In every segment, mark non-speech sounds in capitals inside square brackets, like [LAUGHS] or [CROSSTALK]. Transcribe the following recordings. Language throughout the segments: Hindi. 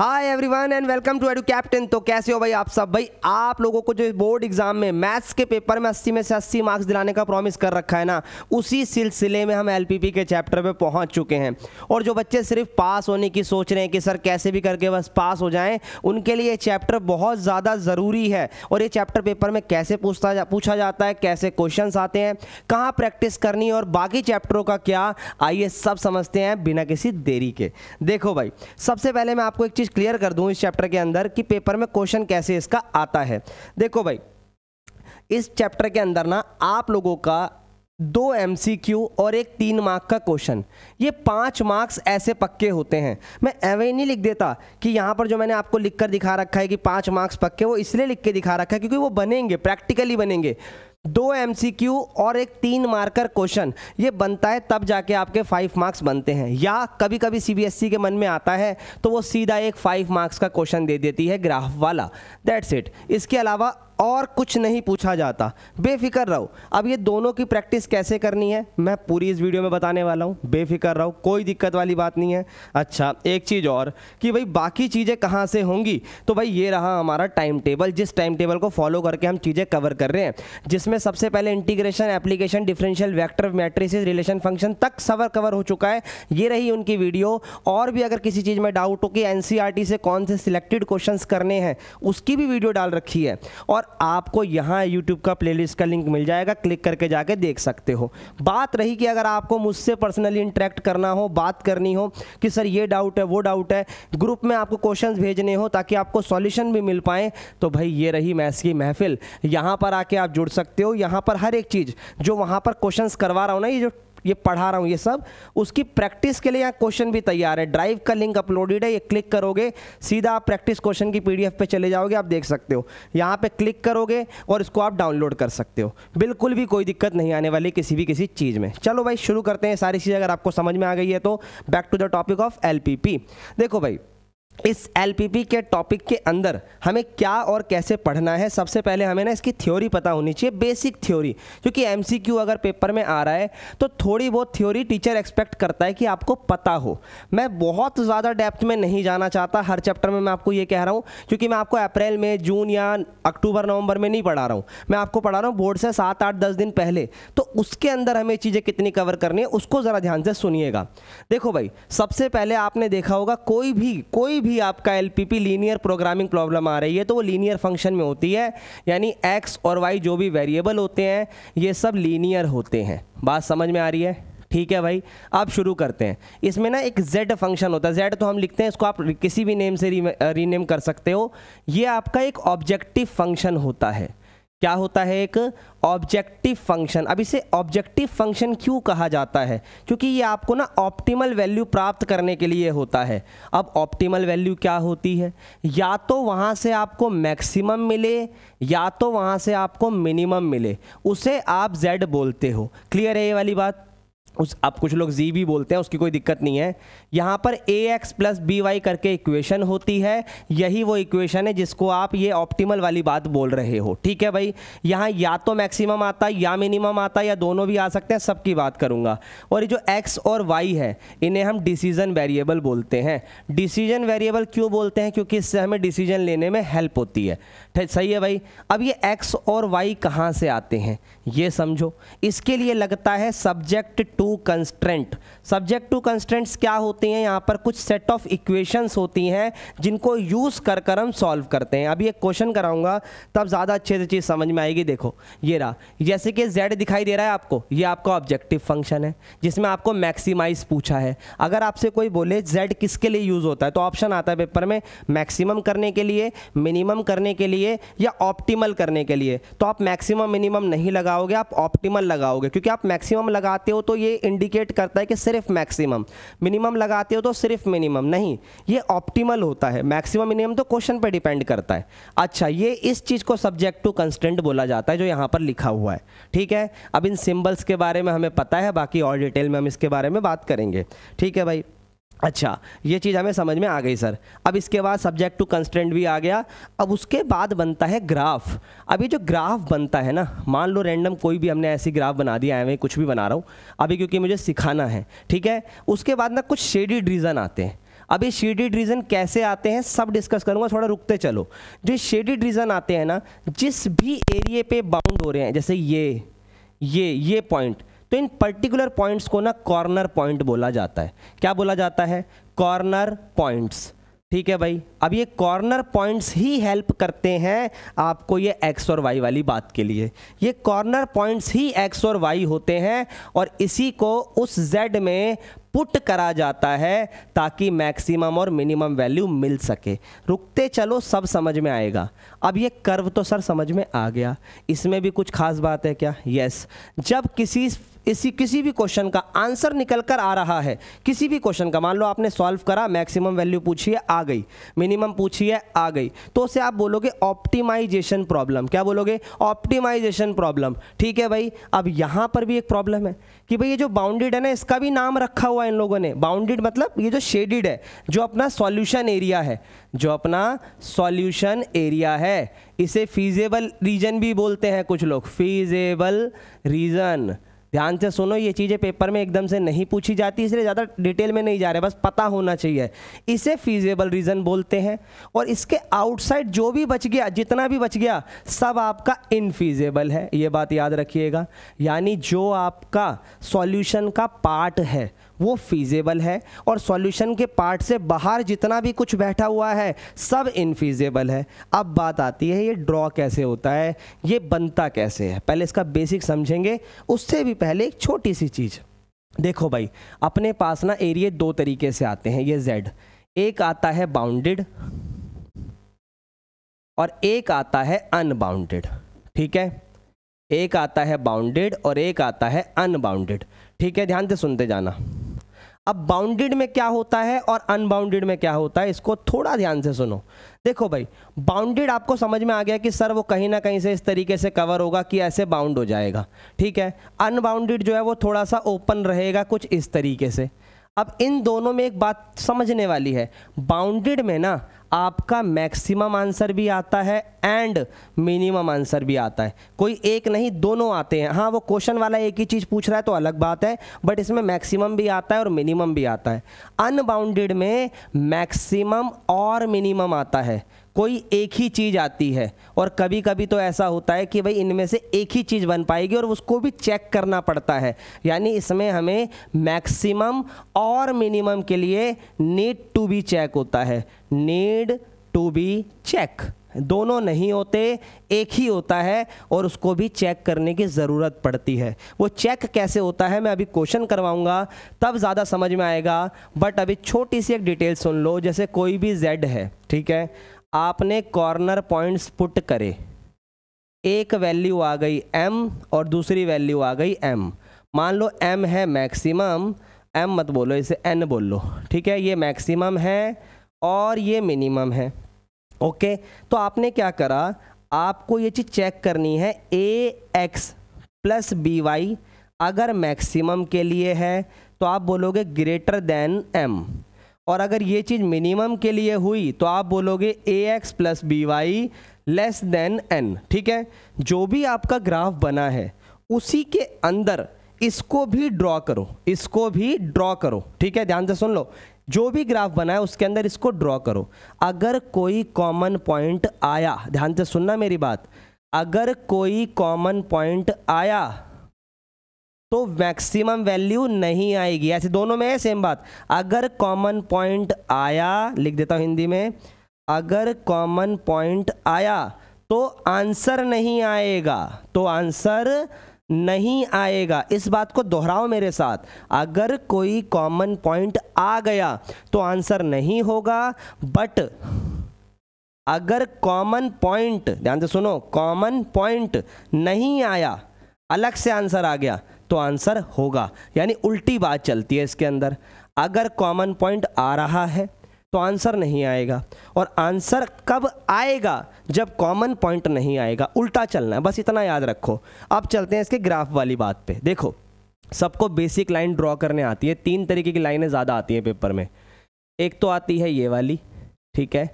Hi everyone and welcome to Edu Captain तो कैसे हो भाई आप सब भाई आप लोगों को जो बोर्ड एग्जाम में मैथ्स के पेपर में 80 में से 80 मार्क्स दिलाने का प्रॉमिस कर रखा है ना उसी सिलसिले में हम एलपीपी के चैप्टर पे पहुंच चुके हैं और जो बच्चे सिर्फ पास होने की सोच रहे हैं कि सर कैसे भी करके बस पास हो जाएँ उनके लिए ये चैप्टर बहुत ज़्यादा ज़रूरी है और ये चैप्टर पेपर में कैसे पूछता जा, पूछा जाता है कैसे क्वेश्चन आते हैं कहाँ प्रैक्टिस करनी है और बाकी चैप्टरों का क्या आइए सब समझते हैं बिना किसी देरी के देखो भाई सबसे पहले मैं आपको एक चीज़ चीज़ क्लियर कर दूँ इस चैप्टर के अंदर कि पेपर में क्वेश्चन कैसे इसका आता है देखो भाई इस चैप्टर के अंदर ना आप लोगों का दो एम और एक तीन मार्क का क्वेश्चन ये पाँच मार्क्स ऐसे पक्के होते हैं मैं एवे नहीं लिख देता कि यहाँ पर जो मैंने आपको लिखकर दिखा रखा है कि पाँच मार्क्स पक्के वो इसलिए लिख के दिखा रखा है क्योंकि वो बनेंगे प्रैक्टिकली बनेंगे दो एम और एक तीन मार्कर क्वेश्चन ये बनता है तब जाके आपके फाइव मार्क्स बनते हैं या कभी कभी सी के मन में आता है तो वो सीधा एक फाइव मार्क्स का क्वेश्चन दे देती है ग्राफ वाला दैट्स इट इसके अलावा और कुछ नहीं पूछा जाता बेफिक्र रहो अब ये दोनों की प्रैक्टिस कैसे करनी है मैं पूरी इस वीडियो में बताने वाला हूँ बेफिक्र रहो कोई दिक्कत वाली बात नहीं है अच्छा एक चीज़ और कि भाई बाकी चीज़ें कहाँ से होंगी तो भाई ये रहा हमारा टाइम टेबल जिस टाइम टेबल को फॉलो करके हम चीज़ें कवर कर रहे हैं जिसमें सबसे पहले integration application differential vector matrices relation function तक सवर कवर हो चुका है ये रही उनकी वीडियो और भी अगर किसी चीज़ में डाउट हो कि एन e से कौन से सिलेक्टेड क्वेश्चन करने हैं उसकी भी वीडियो डाल रखी है और और आपको यहाँ यूट्यूब का प्लेलिस्ट का लिंक मिल जाएगा क्लिक करके जाके देख सकते हो बात रही कि अगर आपको मुझसे पर्सनली इंटरेक्ट करना हो बात करनी हो कि सर ये डाउट है वो डाउट है ग्रुप में आपको क्वेश्चन भेजने हो ताकि आपको सॉल्यूशन भी मिल पाए तो भाई ये रही मैथ्स की महफिल यहाँ पर आके आप जुड़ सकते हो यहाँ पर हर एक चीज़ जो वहाँ पर क्वेश्चन करवा रहा हूँ ना ये जो ये पढ़ा रहा हूँ ये सब उसकी प्रैक्टिस के लिए यहाँ क्वेश्चन भी तैयार है ड्राइव का लिंक अपलोडेड है ये क्लिक करोगे सीधा आप प्रैक्टिस क्वेश्चन की एफ पे चले जाओगे आप देख सकते हो यहाँ पर क्लिक करोगे और इसको आप डाउनलोड कर सकते हो बिल्कुल भी कोई दिक्कत नहीं आने वाली किसी भी किसी चीज़ में चलो भाई शुरू करते हैं सारी चीज़ अगर आपको समझ में आ गई है तो back to the topic of L देखो भाई इस पी के टॉपिक के अंदर हमें क्या और कैसे पढ़ना है सबसे पहले हमें ना इसकी थ्योरी पता होनी चाहिए बेसिक थ्योरी क्योंकि क्यू अगर पेपर में आ रहा है तो थोड़ी बहुत थ्योरी टीचर एक्सपेक्ट करता है कि आपको पता हो मैं बहुत ज़्यादा डेप्थ में नहीं जाना चाहता हर चैप्टर में मैं आपको ये कह रहा हूँ क्योंकि मैं आपको अप्रैल में जून या अक्टूबर नवंबर में नहीं पढ़ा रहा हूँ मैं आपको पढ़ा रहा हूँ बोर्ड से सात आठ दस दिन पहले तो उसके अंदर हमें चीज़ें कितनी कवर करनी है उसको ज़रा ध्यान से सुनिएगा देखो भाई सबसे पहले आपने देखा होगा कोई भी कोई भी आपका L P P linear programming problem आ रही है तो वो लीनियर फंक्शन में होती है यानी एक्स और वाई जो भी वेरिएबल होते हैं ये सब लीनियर होते हैं बात समझ में आ रही है ठीक है भाई आप शुरू करते हैं इसमें ना एक जेड फंक्शन होता है जेड तो हम लिखते हैं इसको आप किसी भी नेम से रीनेम कर सकते हो ये आपका एक ऑब्जेक्टिव फंक्शन होता है क्या होता है एक ऑब्जेक्टिव फंक्शन अब इसे ऑब्जेक्टिव फंक्शन क्यों कहा जाता है क्योंकि ये आपको ना ऑप्टिमल वैल्यू प्राप्त करने के लिए होता है अब ऑप्टिमल वैल्यू क्या होती है या तो वहाँ से आपको मैक्सिमम मिले या तो वहाँ से आपको मिनिमम मिले उसे आप जेड बोलते हो क्लियर है ये वाली बात उस आप कुछ लोग जी भी बोलते हैं उसकी कोई दिक्कत नहीं है यहाँ पर a x plus b y करके इक्वेशन होती है यही वो इक्वेशन है जिसको आप ये ऑप्टिमल वाली बात बोल रहे हो ठीक है भाई यहाँ या तो मैक्सिमम आता है या मिनिमम आता है या दोनों भी आ सकते हैं सबकी बात करूँगा और ये जो एक्स और वाई है इन्हें हम डिसीजन वेरिएबल बोलते हैं डिसीजन वेरिएबल क्यों बोलते हैं क्योंकि इससे हमें डिसीजन लेने में हेल्प होती है सही है भाई अब ये एक्स और वाई कहाँ से आते हैं ये समझो इसके लिए लगता है subject to constraint subject to constraints क्या होते हैं यहाँ पर कुछ सेट ऑफ इक्वेशंस होती हैं जिनको यूज़ कर कर हम सॉल्व करते हैं अभी एक क्वेश्चन कराऊंगा तब ज़्यादा अच्छे से चीज़ समझ में आएगी देखो ये रहा जैसे कि जेड दिखाई दे रहा है आपको ये आपका ऑब्जेक्टिव फंक्शन है जिसमें आपको मैक्सीमाइज पूछा है अगर आपसे कोई बोले जेड किसके लिए यूज़ होता है तो ऑप्शन आता है पेपर में मैक्सिमम करने के लिए मिनिमम करने के लिए या ऑप्टिमल करने के लिए तो आप मैक्सिमम मिनिमम नहीं लगा लगाओगे आप ऑप्टिमल लगाओगे क्योंकि आप मैक्सिमम लगाते हो तो ये इंडिकेट करता है कि सिर्फ मैक्सिमम मिनिमम लगाते हो तो सिर्फ मिनिमम नहीं ये ऑप्टिमल होता है मैक्सिमम मिनिमम तो क्वेश्चन पर डिपेंड करता है अच्छा ये इस चीज़ को सब्जेक्ट टू कंस्टेंट बोला जाता है जो यहाँ पर लिखा हुआ है ठीक है अब इन सिम्बल्स के बारे में हमें पता है बाकी और डिटेल में हम इसके बारे में बात करेंगे ठीक है भाई अच्छा ये चीज़ हमें समझ में आ गई सर अब इसके बाद सब्जेक्ट टू कंस्टेंट भी आ गया अब उसके बाद बनता है ग्राफ अभी जो ग्राफ बनता है ना मान लो रैंडम कोई भी हमने ऐसी ग्राफ बना दिया है मैं कुछ भी बना रहा हूँ अभी क्योंकि मुझे सिखाना है ठीक है उसके बाद ना कुछ शेडिड रीज़न आते हैं अभी शेडिड रीज़न कैसे आते हैं सब डिस्कस करूँगा थोड़ा रुकते चलो जो शेडिड रीज़न आते हैं ना जिस भी एरिए पे बाउंड हो रहे हैं जैसे ये ये ये पॉइंट तो इन पर्टिकुलर पॉइंट्स को ना कॉर्नर पॉइंट बोला जाता है क्या बोला जाता है कॉर्नर पॉइंट्स ठीक है भाई अब ये कॉर्नर पॉइंट्स ही हेल्प करते हैं आपको ये एक्स और वाई वाली बात के लिए ये कॉर्नर पॉइंट्स ही एक्स और वाई होते हैं और इसी को उस जेड में पुट करा जाता है ताकि मैक्सिमम और मिनिमम वैल्यू मिल सके रुकते चलो सब समझ में आएगा अब ये कर्व तो सर समझ में आ गया इसमें भी कुछ खास बात है क्या यस जब किसी इसी किसी भी क्वेश्चन का आंसर निकल कर आ रहा है किसी भी क्वेश्चन का मान लो आपने सॉल्व करा मैक्सिमम वैल्यू पूछी है आ गई मिनिमम पूछी है आ गई तो उसे आप बोलोगे ऑप्टिमाइजेशन प्रॉब्लम क्या बोलोगे ऑप्टिमाइजेशन प्रॉब्लम ठीक है भाई अब यहाँ पर भी एक प्रॉब्लम है कि भाई ये जो बाउंडेड है ना इसका भी नाम रखा हुआ है इन लोगों ने बाउंडेड मतलब ये जो शेडिड है जो अपना सॉल्यूशन एरिया है जो अपना सॉल्यूशन एरिया है इसे फीजेबल रीजन भी बोलते हैं कुछ लोग फीजेबल रीजन ध्यान से सुनो ये चीज़ें पेपर में एकदम से नहीं पूछी जाती इसलिए ज़्यादा डिटेल में नहीं जा रहे बस पता होना चाहिए इसे फीजेबल रीज़न बोलते हैं और इसके आउटसाइड जो भी बच गया जितना भी बच गया सब आपका इनफीजेबल है ये बात याद रखिएगा यानी जो आपका सॉल्यूशन का पार्ट है वो फीजेबल है और सॉल्यूशन के पार्ट से बाहर जितना भी कुछ बैठा हुआ है सब इनफीजेबल है अब बात आती है ये ड्रॉ कैसे होता है ये बनता कैसे है पहले इसका बेसिक समझेंगे उससे भी पहले एक छोटी सी चीज़ देखो भाई अपने पास ना एरिए दो तरीके से आते हैं ये जेड एक आता है बाउंडेड और एक आता है अनबाउंडेड ठीक है एक आता है बाउंडेड और एक आता है अनबाउंडेड ठीक है ध्यान से सुनते जाना अब बाउंडेड में क्या होता है और अनबाउंडेड में क्या होता है इसको थोड़ा ध्यान से सुनो देखो भाई बाउंडेड आपको समझ में आ गया कि सर वो कहीं ना कहीं से इस तरीके से कवर होगा कि ऐसे बाउंड हो जाएगा ठीक है अनबाउंडेड जो है वो थोड़ा सा ओपन रहेगा कुछ इस तरीके से अब इन दोनों में एक बात समझने वाली है बाउंडेड में ना आपका मैक्सिमम आंसर भी आता है एंड मिनिमम आंसर भी आता है कोई एक नहीं दोनों आते हैं हाँ वो क्वेश्चन वाला एक ही चीज़ पूछ रहा है तो अलग बात है बट इसमें मैक्सिमम भी आता है और मिनिमम भी आता है अनबाउंडेड में मैक्सिमम और मिनिमम आता है कोई एक ही चीज़ आती है और कभी कभी तो ऐसा होता है कि भाई इनमें से एक ही चीज़ बन पाएगी और उसको भी चेक करना पड़ता है यानी इसमें हमें मैक्सिमम और मिनिमम के लिए नीड टू बी चेक होता है नीड टू बी चेक दोनों नहीं होते एक ही होता है और उसको भी चेक करने की ज़रूरत पड़ती है वो चेक कैसे होता है मैं अभी क्वेश्चन करवाऊंगा तब ज़्यादा समझ में आएगा बट अभी छोटी सी एक डिटेल सुन लो जैसे कोई भी जेड है ठीक है आपने कॉर्नर पॉइंट्स पुट करे एक वैल्यू आ गई एम और दूसरी वैल्यू आ गई एम मान लो एम है मैक्सिमम एम मत बोलो इसे एन बोल लो ठीक है ये मैक्सिमम है और ये मिनिमम है ओके तो आपने क्या करा आपको ये चीज़ चेक करनी है a x plus b y अगर मैक्सिमम के लिए है तो आप बोलोगे ग्रेटर देन एम और अगर ये चीज़ मिनिमम के लिए हुई तो आप बोलोगे a x plus b y less than n ठीक है जो भी आपका ग्राफ बना है उसी के अंदर इसको भी ड्रॉ करो इसको भी ड्रॉ करो ठीक है ध्यान से सुन लो जो भी ग्राफ बना है उसके अंदर इसको ड्रॉ करो अगर कोई कॉमन पॉइंट आया ध्यान से सुनना मेरी बात अगर कोई कॉमन पॉइंट आया तो मैक्सिमम वैल्यू नहीं आएगी ऐसे दोनों में है सेम बात अगर कॉमन पॉइंट आया लिख देता हूँ हिंदी में अगर कॉमन पॉइंट आया तो आंसर नहीं आएगा तो आंसर नहीं आएगा इस बात को दोहराओ मेरे साथ अगर कोई कॉमन पॉइंट आ गया तो आंसर नहीं होगा बट अगर कॉमन पॉइंट ध्यान से सुनो कॉमन पॉइंट नहीं आया अलग से आंसर आ गया तो आंसर होगा यानी उल्टी बात चलती है इसके अंदर अगर कॉमन पॉइंट आ रहा है तो आंसर नहीं आएगा और आंसर कब आएगा जब कॉमन पॉइंट नहीं आएगा उल्टा चलना है बस इतना याद रखो अब चलते हैं इसके ग्राफ वाली बात पे देखो सबको बेसिक लाइन ड्रॉ करने आती है तीन तरीके की लाइनें ज़्यादा आती हैं पेपर में एक तो आती है ये वाली ठीक है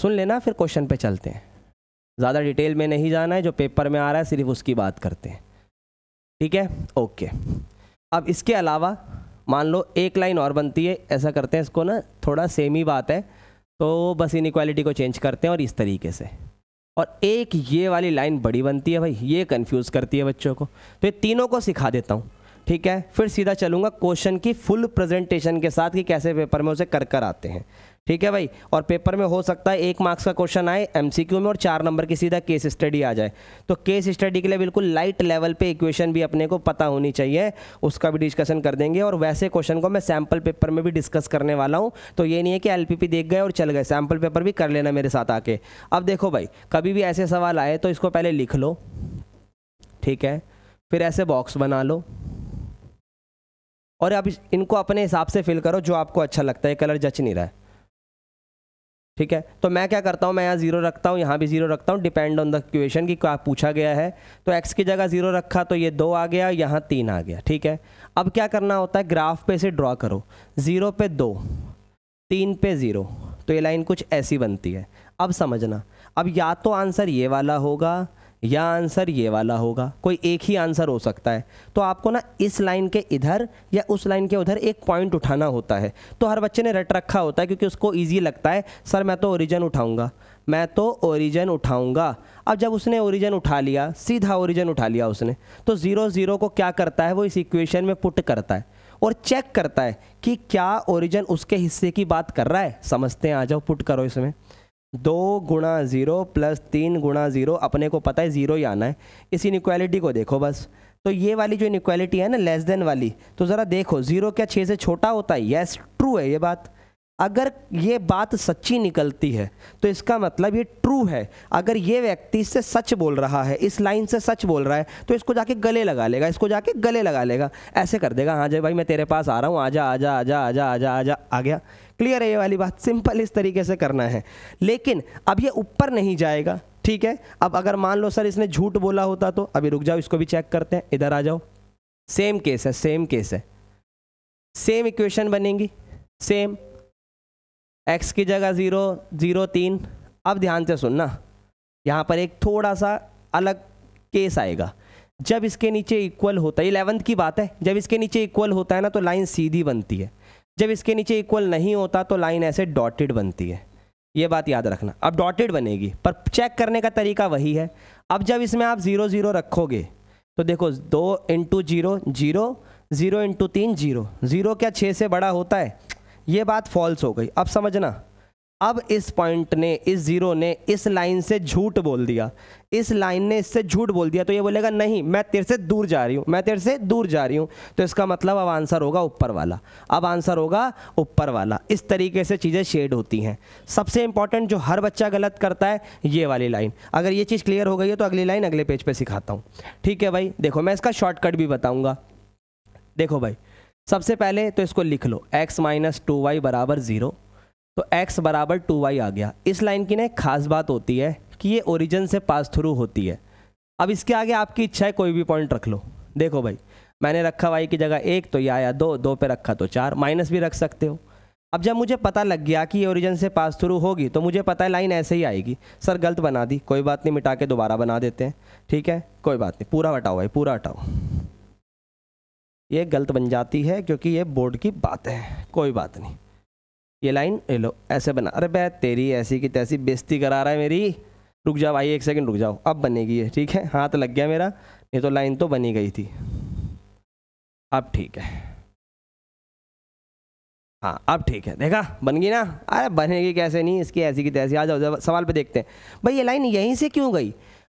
सुन लेना फिर क्वेश्चन पे चलते हैं ज़्यादा डिटेल में नहीं जाना है जो पेपर में आ रहा है सिर्फ उसकी बात करते हैं ठीक है ओके अब इसके अलावा मान लो एक लाइन और बनती है ऐसा करते हैं इसको ना थोड़ा सेम ही बात है तो बस इन इक्वालिटी को चेंज करते हैं और इस तरीके से और एक ये वाली लाइन बड़ी बनती है भाई ये कन्फ्यूज़ करती है बच्चों को तो ये तीनों को सिखा देता हूँ ठीक है फिर सीधा चलूँगा क्वेश्चन की फुल प्रेजेंटेशन के साथ कि कैसे पेपर में उसे कर कर आते हैं ठीक है भाई और पेपर में हो सकता है एक मार्क्स का क्वेश्चन आए एम में और चार नंबर की सीधा केस स्टडी आ जाए तो केस स्टडी के लिए बिल्कुल लाइट लेवल पे इक्वेशन भी अपने को पता होनी चाहिए उसका भी डिस्कशन कर देंगे और वैसे क्वेश्चन को मैं सैम्पल पेपर में भी डिस्कस करने वाला हूँ तो ये नहीं है कि एल देख गए और चल गए सैम्पल पेपर भी कर लेना मेरे साथ आके अब देखो भाई कभी भी ऐसे सवाल आए तो इसको पहले लिख लो ठीक है फिर ऐसे बॉक्स बना लो और अब इनको अपने हिसाब से फिल करो जो आपको अच्छा लगता है कलर जच नहीं रहा है ठीक है तो मैं क्या करता हूँ मैं यहाँ जीरो रखता हूँ यहाँ भी जीरो रखता हूँ डिपेंड ऑन द क्वेश्चन कि क्या पूछा गया है तो एक्स की जगह जीरो रखा तो ये दो आ गया यहाँ तीन आ गया ठीक है अब क्या करना होता है ग्राफ पे से ड्रॉ करो जीरो पे दो तीन पे ज़ीरो तो ये लाइन कुछ ऐसी बनती है अब समझना अब या तो आंसर ये वाला होगा या आंसर ये वाला होगा कोई एक ही आंसर हो सकता है तो आपको ना इस लाइन के इधर या उस लाइन के उधर एक पॉइंट उठाना होता है तो हर बच्चे ने रट रखा होता है क्योंकि उसको ईजी लगता है सर मैं तो ओरिजन उठाऊँगा मैं तो ओरिजन उठाऊँगा अब जब उसने ओरिजन उठा लिया सीधा ओरिजन उठा लिया उसने तो ज़ीरो ज़ीरो को क्या करता है वो इस इक्वेशन में पुट करता है और चेक करता है कि क्या ओरिजन उसके हिस्से की बात कर रहा है समझते हैं आ जाओ पुट करो इसमें दो गुणा ज़ीरो प्लस तीन गुणा ज़ीरो अपने को पता है ज़ीरो ही आना है इस इनक्वालिटी को देखो बस तो ये वाली जो इनक्वालिटी है ना लेस देन वाली तो ज़रा देखो ज़ीरो क्या छः से छोटा होता है येस ट्रू है ये बात अगर ये बात सच्ची निकलती है तो इसका मतलब ये ट्रू है अगर ये व्यक्ति इससे सच बोल रहा है इस लाइन से सच बोल रहा है तो इसको जाके गले लगा लेगा इसको जाके गले लगा लेगा ऐसे कर देगा हाँ जय भाई मैं तेरे पास आ रहा हूँ आ जा आ जा आ जा आ गया क्लियर है ये वाली बात सिंपल इस तरीके से करना है लेकिन अब ये ऊपर नहीं जाएगा ठीक है अब अगर मान लो सर इसने झूठ बोला होता तो अभी रुक जाओ इसको भी चेक करते हैं इधर आ जाओ सेम केस है सेम केस है सेम इक्वेशन बनेंगी सेम एक्स की जगह ज़ीरो ज़ीरो तीन अब ध्यान से सुनना यहाँ पर एक थोड़ा सा अलग केस आएगा जब इसके नीचे इक्वल होता है इलेवंथ की बात है जब इसके नीचे इक्वल होता है ना तो लाइन सीधी बनती है जब इसके नीचे इक्वल नहीं होता तो लाइन ऐसे डॉटेड बनती है ये बात याद रखना अब डॉटेड बनेगी पर चेक करने का तरीका वही है अब जब इसमें आप ज़ीरो ज़ीरो रखोगे तो देखो दो into zero zero zero into तीन जीरो ज़ीरो क्या छः से बड़ा होता है ये बात फॉल्स हो गई अब समझना अब इस पॉइंट ने इस जीरो ने इस लाइन से झूठ बोल दिया इस लाइन ने इससे झूठ बोल दिया तो ये बोलेगा नहीं मैं तेरे से दूर जा रही हूँ मैं तेरे से दूर जा रही हूँ तो इसका मतलब अब आंसर होगा ऊपर वाला अब आंसर होगा ऊपर वाला इस तरीके से चीज़ें शेड होती हैं सबसे इंपॉर्टेंट जो हर बच्चा गलत करता है ये वाली लाइन अगर ये चीज़ क्लियर हो गई है तो अगली लाइन अगले पेज पर पे सिखाता हूँ ठीक है भाई देखो मैं इसका शॉर्टकट भी बताऊँगा देखो भाई सबसे पहले तो इसको लिख लो x माइनस टू वाई बराबर ज़ीरो तो x बराबर टू वाई आ गया इस लाइन की ना एक खास बात होती है कि ये ओरिजिन से पास थ्रू होती है अब इसके आगे आपकी इच्छा है कोई भी पॉइंट रख लो देखो भाई मैंने रखा वाई की जगह एक तो ये आया दो दो पे रखा तो चार माइनस भी रख सकते हो अब जब मुझे पता लग गया कि ये ओरिजिन से पास थ्रू होगी तो मुझे पता है लाइन ऐसे ही आएगी सर गलत बना दी कोई बात नहीं मिटा के दोबारा बना देते हैं ठीक है कोई बात नहीं पूरा हटाओ भाई पूरा हटाओ ये गलत बन जाती है क्योंकि ये बोर्ड की बात है कोई बात नहीं ये लाइन ले लो ऐसे बना अरे बे तेरी ऐसी की तैसी बेस्ती करा रहा है मेरी रुक जाओ भाई एक सेकंड रुक जाओ अब बनेगी ये ठीक है हाथ लग गया मेरा ये तो लाइन तो बनी गई थी अब ठीक है हाँ अब ठीक है देखा बन गई ना अरे बनेगी कैसे नहीं इसकी ऐसी की तैसी आ जाओ सवाल पे देखते हैं भाई ये लाइन यहीं से क्यों गई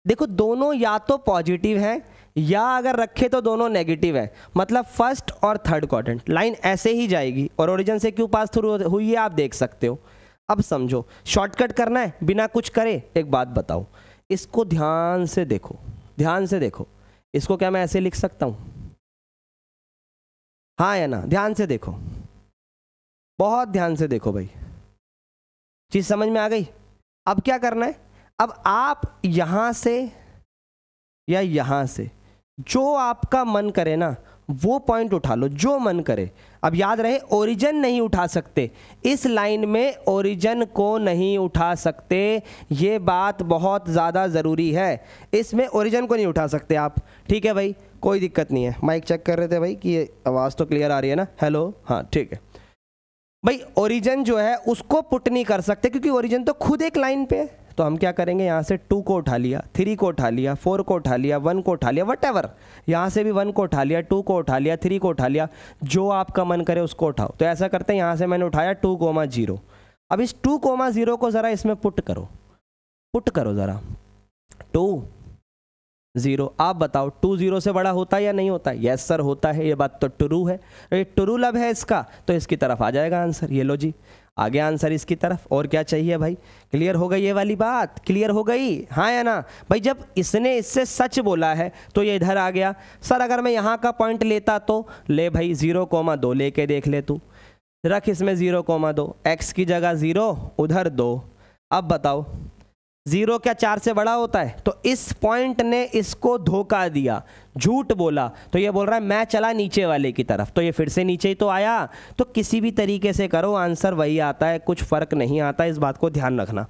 देखो दोनों या तो पॉजिटिव हैं या अगर रखे तो दोनों नेगेटिव है मतलब फर्स्ट और थर्ड क्वाड्रेंट लाइन ऐसे ही जाएगी और ओरिजिन से क्यों पास थ्रू हुई है आप देख सकते हो अब समझो शॉर्टकट करना है बिना कुछ करे एक बात बताओ इसको ध्यान से देखो ध्यान से देखो इसको क्या मैं ऐसे लिख सकता हूं हाँ या ना ध्यान से देखो बहुत ध्यान से देखो भाई चीज़ समझ में आ गई अब क्या करना है अब आप यहां से या यहां से जो आपका मन करे ना वो पॉइंट उठा लो जो मन करे अब याद रहे ओरिजन नहीं उठा सकते इस लाइन में ओरिजन को नहीं उठा सकते ये बात बहुत ज़्यादा ज़रूरी है इसमें ओरिजन को नहीं उठा सकते आप ठीक है भाई कोई दिक्कत नहीं है माइक चेक कर रहे थे भाई कि ये आवाज़ तो क्लियर आ रही है ना हेलो हाँ ठीक है भाई ओरिजन जो है उसको पुट नहीं कर सकते क्योंकि ओरिजन तो खुद एक लाइन पे है तो हम क्या करेंगे यहाँ से टू को उठा लिया थ्री को उठा लिया फोर को उठा लिया वन को उठा लिया वट एवर यहाँ से भी वन को उठा लिया टू को उठा लिया थ्री को उठा लिया जो आपका मन करे उसको उठाओ तो ऐसा करते हैं यहाँ से मैंने उठाया टू कोमा जीरो अब इस टू कोमा ज़ीरो को ज़रा इसमें पुट करो पुट करो ज़रा टू ज़ीरो आप बताओ टू ज़ीरो से बड़ा होता है या नहीं होता यस सर होता है ये बात तो ट्रू है ये ट्रू लब है इसका तो इसकी तरफ आ जाएगा आंसर ये लो जी आगे आंसर इसकी तरफ और क्या चाहिए भाई क्लियर हो गई ये वाली बात क्लियर हो गई हाँ या ना भाई जब इसने इससे सच बोला है तो ये इधर आ गया सर अगर मैं यहाँ का पॉइंट लेता तो ले भाई ज़ीरो कोमा दो ले कर देख ले तू रख इसमें ज़ीरो कोमा दो एक्स की जगह ज़ीरो उधर दो अब बताओ जीरो क्या चार से बड़ा होता है तो इस पॉइंट ने इसको धोखा दिया झूठ बोला तो ये बोल रहा है मैं चला नीचे वाले की तरफ तो ये फिर से नीचे ही तो आया तो किसी भी तरीके से करो आंसर वही आता है कुछ फ़र्क नहीं आता इस बात को ध्यान रखना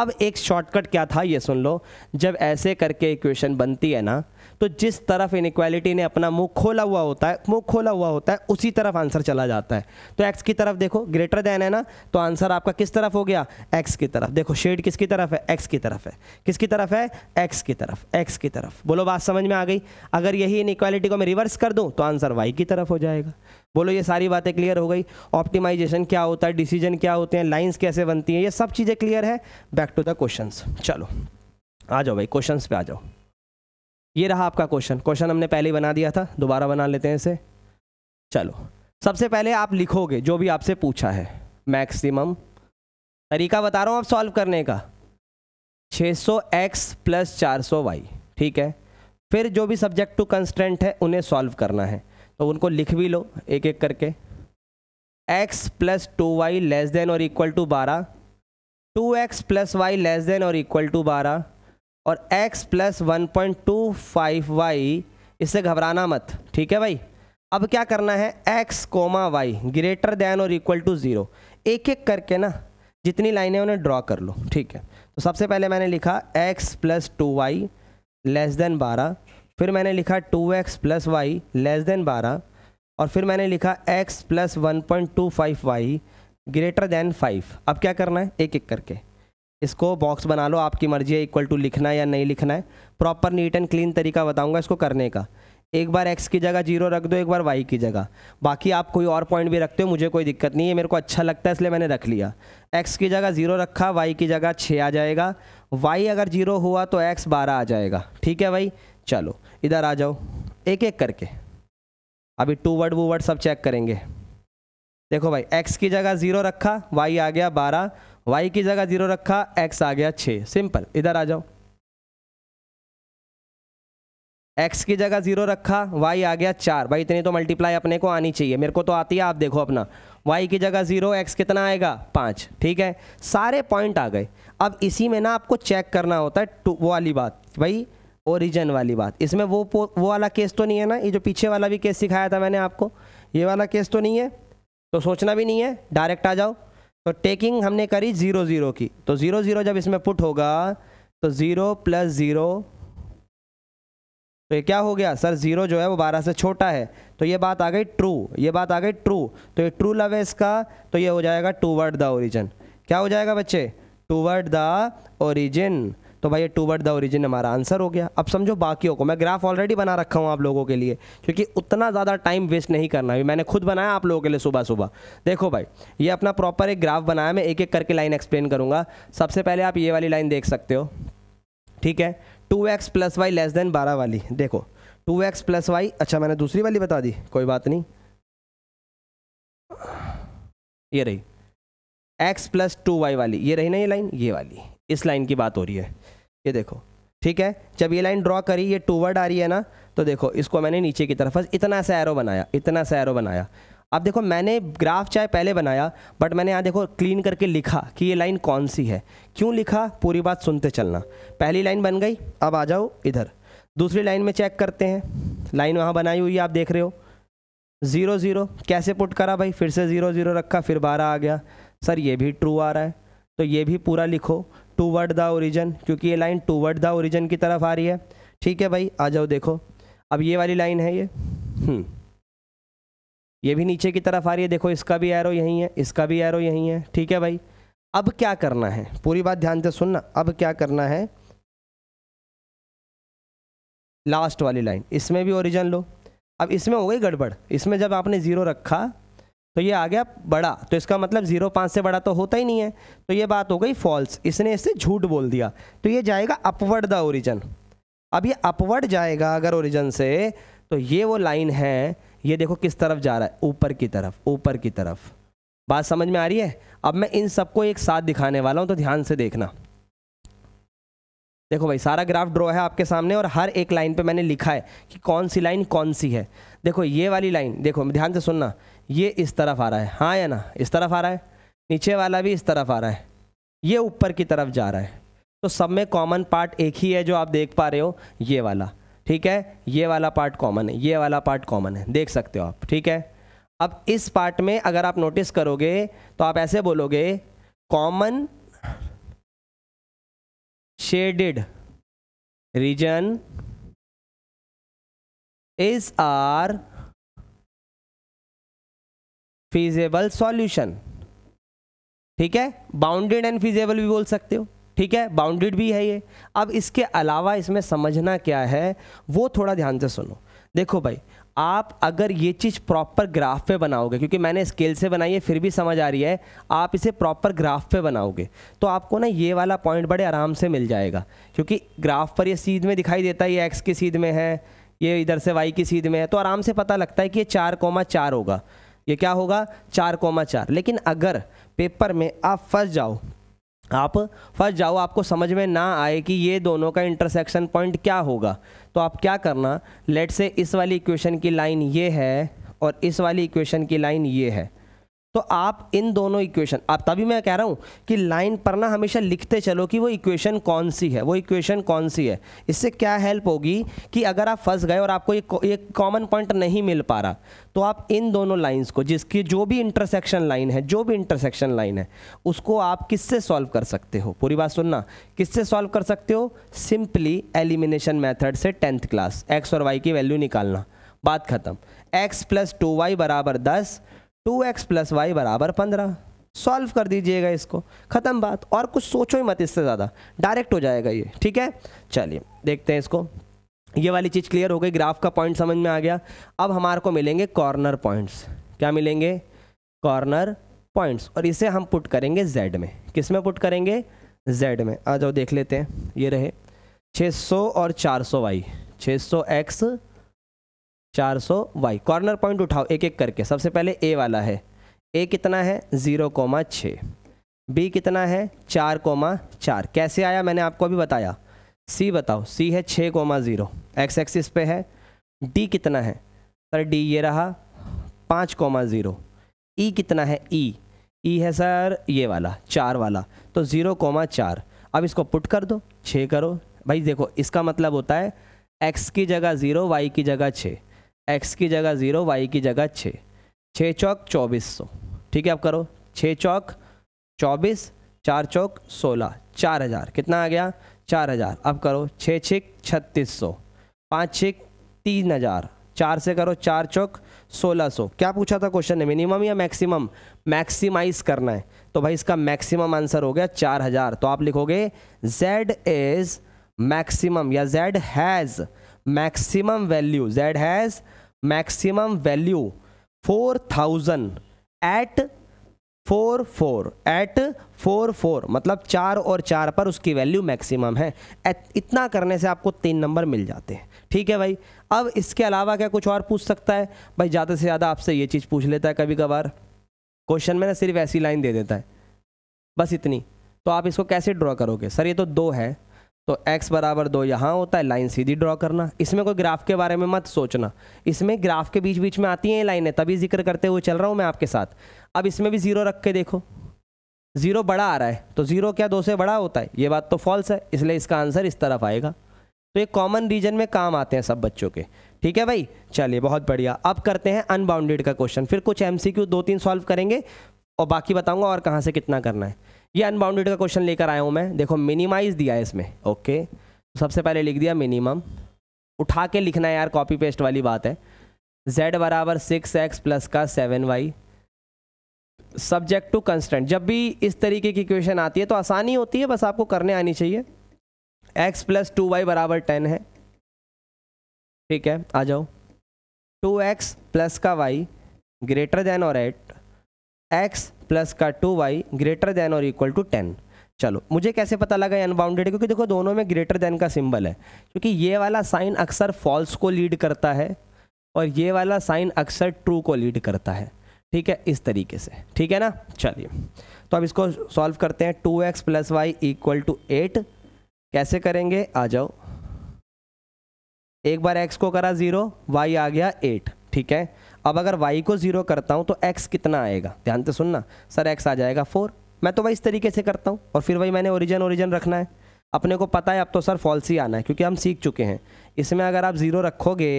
अब एक शॉर्टकट क्या था ये सुन लो जब ऐसे करके इक्वेशन बनती है ना तो जिस तरफ इनक्वालिटी ने अपना मुंह खोला हुआ होता है मुंह खोला हुआ होता है उसी तरफ आंसर चला जाता है तो एक्स की तरफ देखो ग्रेटर देन है ना तो आंसर आपका किस तरफ हो गया एक्स की तरफ देखो शेड किसकी तरफ है एक्स की तरफ है किसकी तरफ है एक्स की तरफ एक्स की तरफ बोलो बात समझ में आ गई अगर यही इनक्वालिटी को मैं रिवर्स कर दूँ तो आंसर वाई की तरफ हो जाएगा बोलो ये सारी बातें क्लियर हो गई ऑप्टिमाइजेशन क्या होता है डिसीजन क्या होते हैं लाइंस कैसे बनती हैं ये सब चीज़ें क्लियर है बैक टू द क्वेश्चंस चलो आ जाओ भाई क्वेश्चंस पे आ जाओ ये रहा आपका क्वेश्चन क्वेश्चन हमने पहले ही बना दिया था दोबारा बना लेते हैं इसे चलो सबसे पहले आप लिखोगे जो भी आपसे पूछा है मैक्सिमम तरीका बता रहा हूँ आप सॉल्व करने का 600x सौ एक्स प्लस चार वाई ठीक है फिर जो भी सब्जेक्ट टू कंस्टेंट है उन्हें सॉल्व करना है तो उनको लिख भी लो एक एक करके x plus two y less than और इक्वल टू बारह two x plus y less than और इक्वल टू बारह और x plus one point two five y इससे घबराना मत ठीक है भाई अब क्या करना है x comma y greater than और इक्वल टू ज़ीरो एक एक करके ना जितनी लाइनें उन्हें ड्रॉ कर लो ठीक है तो सबसे पहले मैंने लिखा x plus two y less than बारह फिर मैंने लिखा two x plus y less than बारह और फिर मैंने लिखा x plus one point two five y greater than five अब क्या करना है एक एक करके इसको बॉक्स बना लो आपकी मर्जी है इक्वल टू लिखना है या नहीं लिखना है प्रॉपर नीट एंड क्लीन तरीका बताऊंगा इसको करने का एक बार एक्स की जगह जीरो रख दो एक बार वाई की जगह बाकी आप कोई और पॉइंट भी रखते हो मुझे कोई दिक्कत नहीं है मेरे को अच्छा लगता है इसलिए मैंने रख लिया एक्स की जगह जीरो रखा वाई की जगह छः आ जाएगा वाई अगर जीरो हुआ तो एक्स बारह आ जाएगा ठीक है भाई चलो इधर आ जाओ एक एक करके अभी टू वर्ड वो वर्ड सब चेक करेंगे देखो भाई एक्स की जगह ज़ीरो रखा वाई आ गया बारह वाई की जगह जीरो रखा एक्स आ गया छः सिंपल इधर आ जाओ एक्स की जगह जीरो रखा वाई आ गया चार भाई इतनी तो मल्टीप्लाई अपने को आनी चाहिए मेरे को तो आती है आप देखो अपना वाई की जगह जीरो एक्स कितना आएगा पाँच ठीक है सारे पॉइंट आ गए अब इसी में ना आपको चेक करना होता है टू वो वाली बात भाई ओरिजन वाली बात इसमें वो वो वाला केस तो नहीं है ना ये जो पीछे वाला भी केस सिखाया था मैंने आपको ये वाला केस तो नहीं है तो सोचना भी नहीं है डायरेक्ट आ जाओ तो टेकिंग हमने करी ज़ीरो ज़ीरो की तो ज़ीरो ज़ीरो जब इसमें पुट होगा तो ज़ीरो प्लस ज़ीरो तो ये क्या हो गया सर ज़ीरो जो है वो बारह से छोटा है तो ये बात आ गई ट्रू ये बात आ गई ट्रू तो ये ट्रू लव है इसका तो ये हो जाएगा वर्ड द ओरिजिन क्या हो जाएगा बच्चे वर्ड द ओरिजिन तो भाई ये टूवर्ड द ओरिजिन हमारा आंसर हो गया अब समझो बाकियों को मैं ग्राफ ऑलरेडी बना रखा हूँ आप लोगों के लिए क्योंकि उतना ज़्यादा टाइम वेस्ट नहीं करना अभी मैंने खुद बनाया आप लोगों के लिए सुबह सुबह देखो भाई ये अपना प्रॉपर एक ग्राफ बनाया मैं एक एक करके लाइन एक्सप्लेन करूँगा सबसे पहले आप ये वाली लाइन देख सकते हो ठीक है two x plus y less than बारह वाली देखो टू एक्स प्लस वाई अच्छा मैंने दूसरी वाली बता दी कोई बात नहीं ये रही एक्स प्लस टू वाई वाली ये रही ना ये लाइन ये वाली इस लाइन की बात हो रही है ये देखो ठीक है जब ये लाइन ड्रॉ करी ये टूवर्ड आ रही है ना तो देखो इसको मैंने नीचे की तरफ इतना सा एरो बनाया इतना सा एरो बनाया अब देखो मैंने ग्राफ चाहे पहले बनाया बट मैंने यहाँ देखो क्लीन करके लिखा कि ये लाइन कौन सी है क्यों लिखा पूरी बात सुनते चलना पहली लाइन बन गई अब आ जाओ इधर दूसरी लाइन में चेक करते हैं लाइन वहाँ बनाई हुई है आप देख रहे हो ज़ीरो ज़ीरो कैसे पुट करा भाई फिर से ज़ीरो ज़ीरो रखा फिर बारह आ गया सर ये भी ट्रू आ रहा है तो ये भी पूरा लिखो टूवर्ड द ओरिजन क्योंकि ये लाइन टूवर्ड द ओरिजन की तरफ आ रही है ठीक है भाई आ जाओ देखो अब ये वाली लाइन है ये हम्म। ये भी नीचे की तरफ आ रही है देखो इसका भी एरो यहीं है इसका भी एरो यहीं है ठीक है भाई अब क्या करना है पूरी बात ध्यान से सुनना अब क्या करना है लास्ट वाली लाइन इसमें भी ओरिजन लो अब इसमें हो गई गड़बड़ इसमें जब आपने ज़ीरो रखा तो ये आ गया बड़ा तो इसका मतलब जीरो पाँच से बड़ा तो होता ही नहीं है तो ये बात हो गई फॉल्स इसने इसे झूठ बोल दिया तो ये जाएगा अपवर्ड द ओरिजन अब ये अपवर्ड जाएगा अगर ओरिजन से तो ये वो लाइन है ये देखो किस तरफ जा रहा है ऊपर की तरफ ऊपर की तरफ बात समझ में आ रही है अब मैं इन सबको एक साथ दिखाने वाला हूँ तो ध्यान से देखना देखो भाई सारा ग्राफ ड्रॉ है आपके सामने और हर एक लाइन पे मैंने लिखा है कि कौन सी लाइन कौन सी है देखो ये वाली लाइन देखो ध्यान से सुनना ये इस तरफ आ रहा है हाँ या ना इस तरफ आ रहा है नीचे वाला भी इस तरफ आ रहा है ये ऊपर की तरफ जा रहा है तो सब में कॉमन पार्ट एक ही है जो आप देख पा रहे हो ये वाला ठीक है ये वाला पार्ट कॉमन है ये वाला पार्ट कॉमन है देख सकते हो आप ठीक है अब इस पार्ट में अगर आप नोटिस करोगे तो आप ऐसे बोलोगे common shaded region is our feasible solution ठीक है बाउंडेड एंड फीजेबल भी बोल सकते हो ठीक है बाउंडेड भी है ये अब इसके अलावा इसमें समझना क्या है वो थोड़ा ध्यान से सुनो देखो भाई आप अगर ये चीज़ प्रॉपर ग्राफ पे बनाओगे क्योंकि मैंने स्केल से बनाई है फिर भी समझ आ रही है आप इसे प्रॉपर ग्राफ पे बनाओगे तो आपको ना ये वाला पॉइंट बड़े आराम से मिल जाएगा क्योंकि ग्राफ पर ये सीध में दिखाई देता है ये एक्स की सीध में है ये इधर से वाई की सीध में है तो आराम से पता लगता है कि ये चार कोमा चार होगा ये क्या होगा चार कोमा चार लेकिन अगर पेपर में आप फंस जाओ आप फंस जाओ आपको समझ में ना आए कि ये दोनों का इंटरसेक्शन पॉइंट क्या होगा तो आप क्या करना लेट से इस वाली इक्वेशन की लाइन ये है और इस वाली इक्वेशन की लाइन ये है तो आप इन दोनों इक्वेशन आप तभी मैं कह रहा हूँ कि लाइन पर ना हमेशा लिखते चलो कि वो इक्वेशन कौन सी है वो इक्वेशन कौन सी है इससे क्या हेल्प होगी कि अगर आप फंस गए और आपको ये एक कॉमन पॉइंट नहीं मिल पा रहा तो आप इन दोनों लाइंस को जिसकी जो भी इंटरसेक्शन लाइन है जो भी इंटरसेक्शन लाइन है उसको आप किससे सॉल्व कर सकते हो पूरी बात सुनना किससे सॉल्व कर सकते हो सिंपली एलिमिनेशन मैथड से टेंथ क्लास एक्स और वाई की वैल्यू निकालना बात खत्म एक्स प्लस टू वाई बराबर दस टू एक्स प्लस वाई बराबर पंद्रह सॉल्व कर दीजिएगा इसको ख़त्म बात और कुछ सोचो ही मत इससे ज़्यादा डायरेक्ट हो जाएगा ये ठीक है चलिए देखते हैं इसको ये वाली चीज़ क्लियर हो गई ग्राफ का पॉइंट समझ में आ गया अब हमारे को मिलेंगे कॉर्नर पॉइंट्स क्या मिलेंगे कॉर्नर पॉइंट्स और इसे हम पुट करेंगे जेड में किस में पुट करेंगे जेड में आ जाओ देख लेते हैं ये रहे 600 और 400 वाई सौ एक्स चार सौ वाई कॉर्नर पॉइंट उठाओ एक एक करके सबसे पहले ए वाला है ए कितना है ज़ीरो कोमा छः बी कितना है चार कोमा चार कैसे आया मैंने आपको अभी बताया सी बताओ सी है छः कोमा ज़ीरो एक्स एक्सिस पे है डी कितना है सर डी ये रहा पाँच कोमा ज़ीरो ई e कितना है ई e? ई e है सर ये वाला चार वाला तो ज़ीरो कोमा चार अब इसको पुट कर दो छः करो भाई देखो इसका मतलब होता है एक्स की जगह ज़ीरो वाई की जगह छः एक्स की जगह ज़ीरो वाई की जगह छः छः चौक चौबीस सौ ठीक है आप करो छः चौक चौबीस चार चौक सोलह चार हज़ार कितना आ गया चार हज़ार अब करो छः छिक छत्तीस सौ पाँच छिक तीन हज़ार चार से करो चार चौक सोलह सौ क्या पूछा था क्वेश्चन ने मिनिमम या मैक्सिमम मैक्सिमाइज करना है तो भाई इसका मैक्सिमम आंसर हो गया चार हज़ार तो आप लिखोगे जेड इज़ मैक्सिमम या Z has maximum value Z has maximum value four thousand eight four four eight four four मतलब चार और चार पर उसकी वैल्यू मैक्सिमम है इतना करने से आपको तीन नंबर मिल जाते हैं ठीक है भाई अब इसके अलावा क्या कुछ और पूछ सकता है भाई ज़्यादा से ज़्यादा आपसे ये चीज़ पूछ लेता है कभी कभार क्वेश्चन में ना सिर्फ ऐसी लाइन दे देता है बस इतनी तो आप इसको कैसे ड्रॉ करोगे सर ये तो दो है तो x बराबर दो यहाँ होता है लाइन सीधी ड्रॉ करना इसमें कोई ग्राफ के बारे में मत सोचना इसमें ग्राफ के बीच बीच में आती हैं लाइनें तभी जिक्र करते हुए चल रहा हूँ मैं आपके साथ अब इसमें भी ज़ीरो रख के देखो ज़ीरो बड़ा आ रहा है तो ज़ीरो क्या दो से बड़ा होता है ये बात तो फॉल्स है इसलिए इसका आंसर इस तरफ आएगा तो ये कॉमन रीजन में काम आते हैं सब बच्चों के ठीक है भाई चलिए बहुत बढ़िया अब करते हैं अनबाउंडेड का क्वेश्चन फिर कुछ एम दो तीन सॉल्व करेंगे और बाकी बताऊँगा और कहाँ से कितना करना है ये अनबाउंडेड का क्वेश्चन लेकर आया हूँ मैं देखो मिनिमाइज दिया है इसमें ओके तो सबसे पहले लिख दिया मिनिमम उठा के लिखना है यार कॉपी पेस्ट वाली बात है z बराबर सिक्स एक्स प्लस का seven y subject to constant जब भी इस तरीके की क्वेश्चन आती है तो आसानी होती है बस आपको करने आनी चाहिए x प्लस टू वाई बराबर टेन है ठीक है आ जाओ टू एक्स प्लस का वाई ग्रेटर देन और एट एक्स प्लस का टू वाई ग्रेटर देन और इक्वल टू टेन चलो मुझे कैसे पता लगा अनबाउंडेड क्योंकि देखो दोनों में ग्रेटर देन का सिंबल है क्योंकि ये वाला साइन अक्सर फॉल्स को लीड करता है और ये वाला साइन अक्सर ट्रू को लीड करता है ठीक है इस तरीके से ठीक है ना चलिए तो अब इसको सॉल्व करते हैं two x plus y equal to eight कैसे करेंगे आ जाओ एक बार एक्स को करा ज़ीरो वाई आ गया एट ठीक है अब अगर वाई को ज़ीरो करता हूँ तो एक्स कितना आएगा ध्यान से सुनना सर एक्स आ जाएगा फोर मैं तो भाई इस तरीके से करता हूँ और फिर वही मैंने ओरिजिन ओरिजिन रखना है अपने को पता है अब तो सर फॉल्स ही आना है क्योंकि हम सीख चुके हैं इसमें अगर आप ज़ीरो रखोगे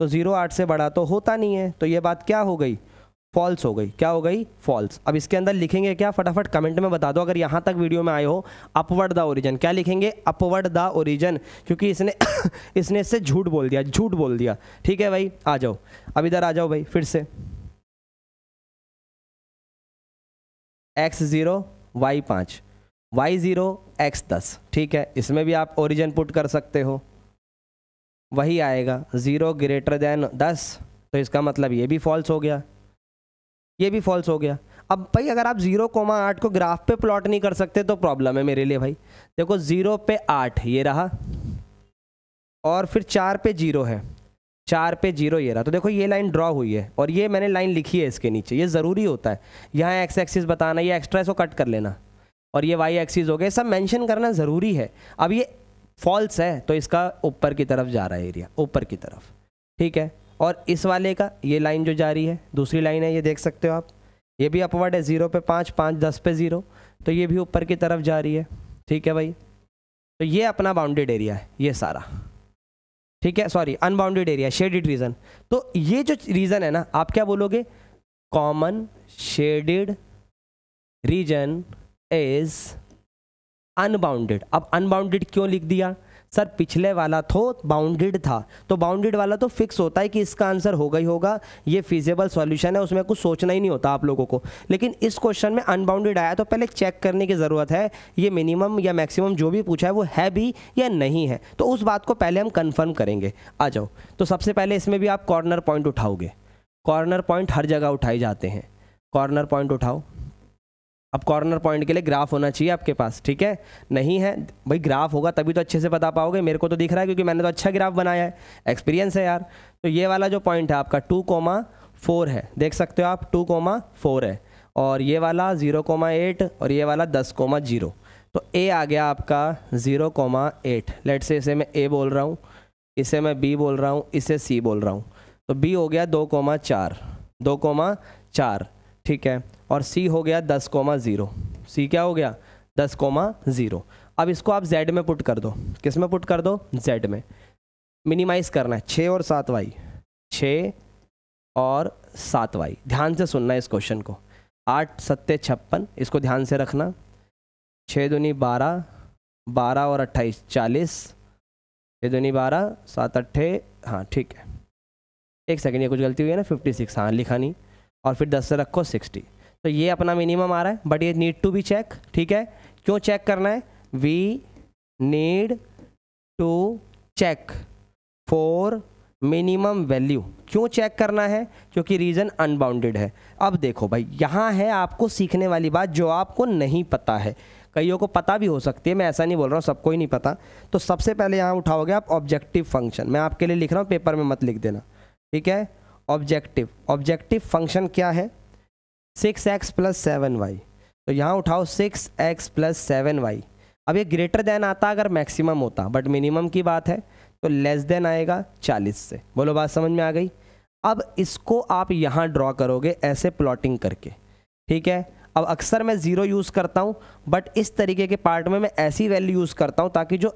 तो ज़ीरो आठ से बड़ा तो होता नहीं है तो ये बात क्या हो गई फॉल्स हो गई क्या हो गई फॉल्स अब इसके अंदर लिखेंगे क्या फटाफट कमेंट में बता दो अगर यहाँ तक वीडियो में आए हो अपवर्ड द ओरिजन क्या लिखेंगे अपवर्ड द ओरिजन क्योंकि इसने [COUGHS] इसने इससे झूठ बोल दिया झूठ बोल दिया ठीक है भाई आ जाओ अब इधर आ जाओ भाई फिर से एक्स ज़ीरो वाई पाँच वाई ज़ीरो एक्स दस ठीक है इसमें भी आप ओरिजन पुट कर सकते हो वही आएगा ज़ीरो ग्रेटर देन दस तो इसका मतलब ये भी फॉल्स हो गया ये भी फॉल्स हो गया अब भाई अगर आप जीरो कोमा आठ को ग्राफ पे प्लॉट नहीं कर सकते तो प्रॉब्लम है मेरे लिए भाई देखो जीरो पे आठ ये रहा और फिर चार पे जीरो है चार पे जीरो ये रहा तो देखो ये लाइन ड्रॉ हुई है और ये मैंने लाइन लिखी है इसके नीचे ये ज़रूरी होता है यहाँ एक्स एक्सिस बताना ये एक्स्ट्रा इसको कट कर लेना और ये वाई एक्सिस हो गया सब मेंशन करना ज़रूरी है अब ये फॉल्स है तो इसका ऊपर की तरफ जा रहा है एरिया ऊपर की तरफ ठीक है और इस वाले का ये लाइन जो जा रही है दूसरी लाइन है ये देख सकते हो आप ये भी अपवर्ड है ज़ीरो पे पाँच पाँच दस पे ज़ीरो तो ये भी ऊपर की तरफ जा रही है ठीक है भाई तो ये अपना बाउंडेड एरिया है ये सारा ठीक है sorry unbounded area shaded region तो ये जो रीज़न है ना आप क्या बोलोगे common shaded region is unbounded अब अनबाउंडेड क्यों लिख दिया सर पिछले वाला तो बाउंडेड था तो बाउंडेड वाला तो फिक्स होता है कि इसका आंसर होगा ही होगा ये फिजेबल सॉल्यूशन है उसमें कुछ सोचना ही नहीं होता आप लोगों को लेकिन इस क्वेश्चन में अनबाउंडेड आया तो पहले चेक करने की ज़रूरत है ये मिनिमम या मैक्सिमम जो भी पूछा है वो है भी या नहीं है तो उस बात को पहले हम कन्फर्म करेंगे आ जाओ तो सबसे पहले इसमें भी आप कॉर्नर पॉइंट उठाओगे कॉर्नर पॉइंट हर जगह उठाए जाते हैं कॉर्नर पॉइंट उठाओ अब कॉर्नर पॉइंट के लिए ग्राफ होना चाहिए आपके पास ठीक है नहीं है भाई ग्राफ होगा तभी तो अच्छे से बता पाओगे मेरे को तो दिख रहा है क्योंकि मैंने तो अच्छा ग्राफ बनाया है एक्सपीरियंस है यार तो ये वाला जो पॉइंट है आपका टू कोमा फोर है देख सकते हो आप टू कोमा फोर है और ये वाला ज़ीरो कोमा एट और ये वाला दस कोमा जीरो तो ए आ गया आपका ज़ीरो कोमा एट लेट से इसे मैं ए बोल रहा हूँ इसे मैं बी बोल रहा हूँ इसे सी बोल रहा हूँ तो बी हो गया दो कोमा चार दो कोमा चार ठीक है और सी हो गया दस कोमा ज़ीरो सी क्या हो गया दस कोमा ज़ीरो अब इसको आप जेड में पुट कर दो किस में पुट कर दो जेड में मिनिमाइज़ करना है छः और सात वाई छः और सात वाई ध्यान से सुनना इस क्वेश्चन को आठ सत्ते छप्पन इसको ध्यान से रखना छः दूनी बारह बारह और अट्ठाईस चालीस छः दूनी बारह सात अट्ठे हाँ ठीक है एक सेकेंड ये कुछ गलती हुई है ना फिफ्टी सिक्स हाँ लिखा नहीं और फिर दस से रखो सिक्सटी तो ये अपना मिनिमम आ रहा है बट ये नीड टू बी चेक ठीक है क्यों चेक करना है we need to check for minimum value क्यों चेक करना है क्योंकि रीज़न अनबाउंडेड है अब देखो भाई यहाँ है आपको सीखने वाली बात जो आपको नहीं पता है कईयों को पता भी हो सकती है मैं ऐसा नहीं बोल रहा हूँ सबको ही नहीं पता तो सबसे पहले यहाँ उठाओगे आप ऑब्जेक्टिव फंक्शन मैं आपके लिए लिख रहा हूँ पेपर में मत लिख देना ठीक है ऑब्जेक्टिव ऑब्जेक्टिव फंक्शन क्या है six x plus seven y तो यहाँ उठाओ six x plus seven y अब ये ग्रेटर देन आता अगर मैक्सिमम होता बट मिनिमम की बात है तो लेस देन आएगा चालीस से बोलो बात समझ में आ गई अब इसको आप यहाँ ड्रॉ करोगे ऐसे प्लॉटिंग करके ठीक है अब अक्सर मैं ज़ीरो यूज़ करता हूँ बट इस तरीके के पार्ट में मैं ऐसी वैल्यू यूज़ करता हूँ ताकि जो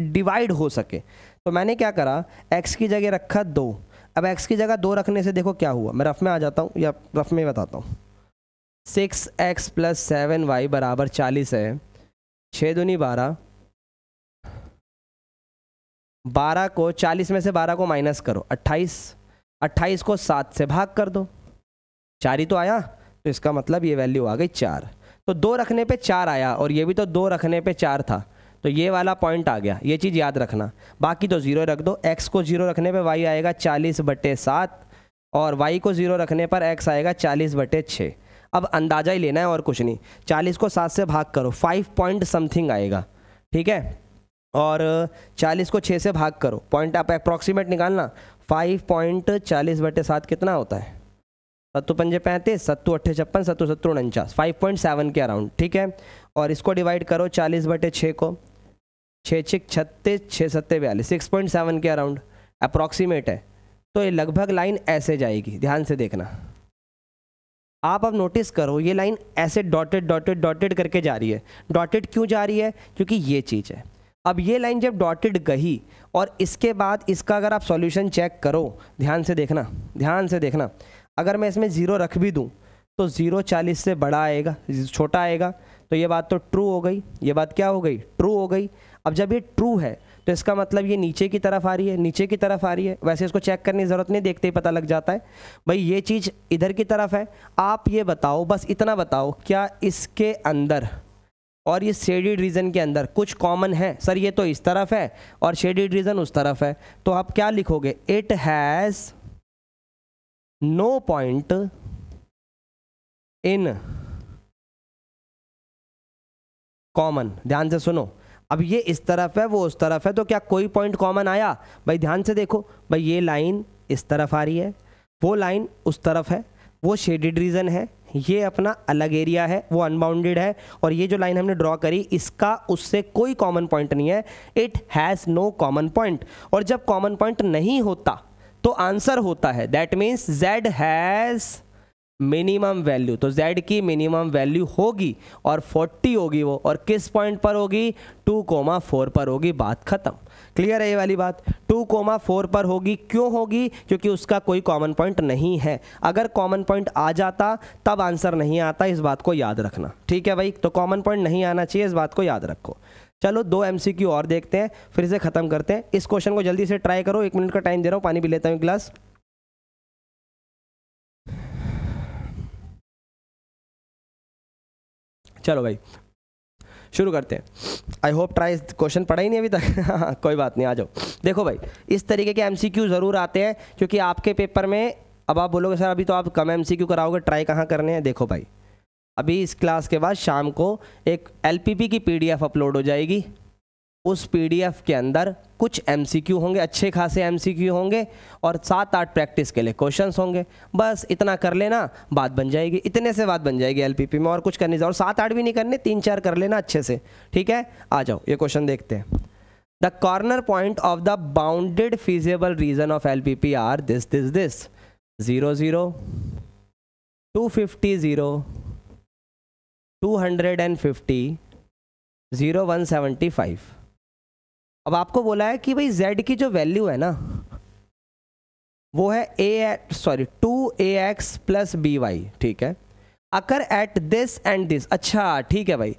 डिवाइड हो सके तो मैंने क्या करा एक्स की जगह रखा दो अब एक्स की जगह दो रखने से देखो क्या हुआ मैं रफ में आ जाता हूँ या रफ में बताता हूँ six x plus seven y बराबर चालीस है छः दूनी बारह बारह को चालीस में से बारह को माइनस करो अट्ठाईस अट्ठाईस को सात से भाग कर दो चार ही तो आया तो इसका मतलब ये वैल्यू आ गई चार तो दो रखने पे चार आया और ये भी तो दो रखने पे चार था तो ये वाला पॉइंट आ गया ये चीज़ याद रखना बाकी तो ज़ीरो रख दो एक्स को ज़ीरो रखने पर वाई आएगा चालीस बटे सात और वाई को ज़ीरो रखने पर एक्स आएगा चालीस बटे छः अब अंदाज़ा ही लेना है और कुछ नहीं चालीस को सात से भाग करो फाइव पॉइंट समथिंग आएगा ठीक है और चालीस को छः से भाग करो पॉइंट आप अप्रॉक्सीमेट निकालना फाइव पॉइंट चालीस बटे सात कितना होता है सत्तू पंजे पैंतीस सत्तू अट्ठे छप्पन सत्तू सत्तर उनचास फाइव पॉइंट सेवन के अराउंड ठीक है और इसको डिवाइड करो चालीस बटे छः को छः छः छत्तीस छः सत्ते बयालीस सिक्स पॉइंट सेवन के अराउंड अप्रॉक्सीमेट है तो ये लगभग लाइन ऐसे जाएगी ध्यान से देखना आप अब नोटिस करो ये लाइन ऐसे डॉटेड डॉटेड डॉटेड करके जा रही है डॉटेड क्यों जा रही है क्योंकि ये चीज़ है अब ये लाइन जब डॉटेड गई और इसके बाद इसका अगर आप सॉल्यूशन चेक करो ध्यान से देखना ध्यान से देखना अगर मैं इसमें ज़ीरो रख भी दूँ तो ज़ीरो चालीस से बड़ा आएगा छोटा आएगा तो ये बात तो ट्रू हो गई ये बात क्या हो गई ट्रू हो गई अब जब ये ट्रू है तो इसका मतलब ये नीचे की तरफ आ रही है नीचे की तरफ आ रही है वैसे इसको चेक करने की ज़रूरत नहीं देखते ही पता लग जाता है भाई ये चीज़ इधर की तरफ है आप ये बताओ बस इतना बताओ क्या इसके अंदर और ये शेडिड रीजन के अंदर कुछ कॉमन है सर ये तो इस तरफ है और शेडिड रीजन उस तरफ है तो आप क्या लिखोगे it has no point in common ध्यान से सुनो अब ये इस तरफ है वो उस तरफ है तो क्या कोई पॉइंट कॉमन आया भाई ध्यान से देखो भाई ये लाइन इस तरफ आ रही है वो लाइन उस तरफ है वो शेडिड रीजन है ये अपना अलग एरिया है वो अनबाउंडेड है और ये जो लाइन हमने ड्रॉ करी इसका उससे कोई कॉमन पॉइंट नहीं है it has no common point और जब कॉमन पॉइंट नहीं होता तो आंसर होता है that means Z has minimum value तो z की मिनिमम वैल्यू होगी और 40 होगी वो और किस पॉइंट पर होगी 2,4 पर होगी बात खत्म क्लियर है ये वाली बात 2,4 पर होगी क्यों होगी क्योंकि उसका कोई कॉमन पॉइंट नहीं है अगर कॉमन पॉइंट आ जाता तब आंसर नहीं आता इस बात को याद रखना ठीक है भाई तो कॉमन पॉइंट नहीं आना चाहिए इस बात को याद रखो चलो दो एम और देखते हैं फिर इसे ख़त्म करते हैं इस क्वेश्चन को जल्दी से ट्राई करो एक मिनट का टाइम दे रहा हूँ पानी भी लेता हूँ ग्लास चलो भाई शुरू करते हैं आई होप ट्राई क्वेश्चन पढ़ा ही नहीं अभी तक [LAUGHS] हाँ, हाँ, कोई बात नहीं आ जाओ देखो भाई इस तरीके के एम ज़रूर आते हैं क्योंकि आपके पेपर में अब आप बोलोगे सर अभी तो आप कम एम कराओगे ट्राई कहाँ करने हैं देखो भाई अभी इस क्लास के बाद शाम को एक एल की पी अपलोड हो जाएगी उस पीडीएफ के अंदर कुछ एमसीक्यू होंगे अच्छे खासे एमसीक्यू होंगे और सात आठ प्रैक्टिस के लिए क्वेश्चंस होंगे बस इतना कर लेना बात बन जाएगी इतने से बात बन जाएगी एलपीपी में और कुछ करने और सात आठ भी नहीं करने तीन चार कर लेना अच्छे से ठीक है आ जाओ ये क्वेश्चन देखते हैं the corner point of the bounded feasible region of L P P are this this this zero zero two fifty zero two hundred and fifty zero one seventy five अब आपको बोला है कि भाई जेड की जो वैल्यू है ना वो है a sorry to a x plus b y ठीक है occur at this and this अच्छा ठीक है भाई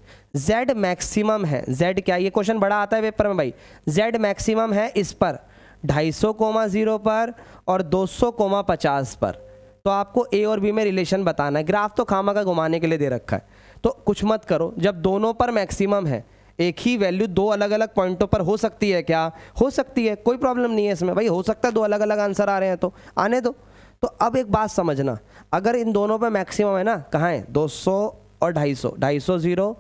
जेड मैक्सिमम है जेड क्या ये क्वेश्चन बड़ा आता है पेपर में भाई जेड मैक्सिमम है इस पर ढाई सौ कोमा ज़ीरो पर और दो सौ कोमा पचास पर तो आपको ए और बी में रिलेशन बताना है ग्राफ तो खामा का घुमाने के लिए दे रखा है तो कुछ मत करो जब दोनों पर मैक्सिमम है एक ही वैल्यू दो अलग अलग पॉइंटों पर हो सकती है क्या हो सकती है कोई प्रॉब्लम नहीं है इसमें भाई हो सकता है दो अलग अलग आंसर आ रहे हैं तो आने दो तो अब एक बात समझना अगर इन दोनों पर मैक्सिमम है ना कहाँ है दो और ढाई सौ ढाई सौ जीरो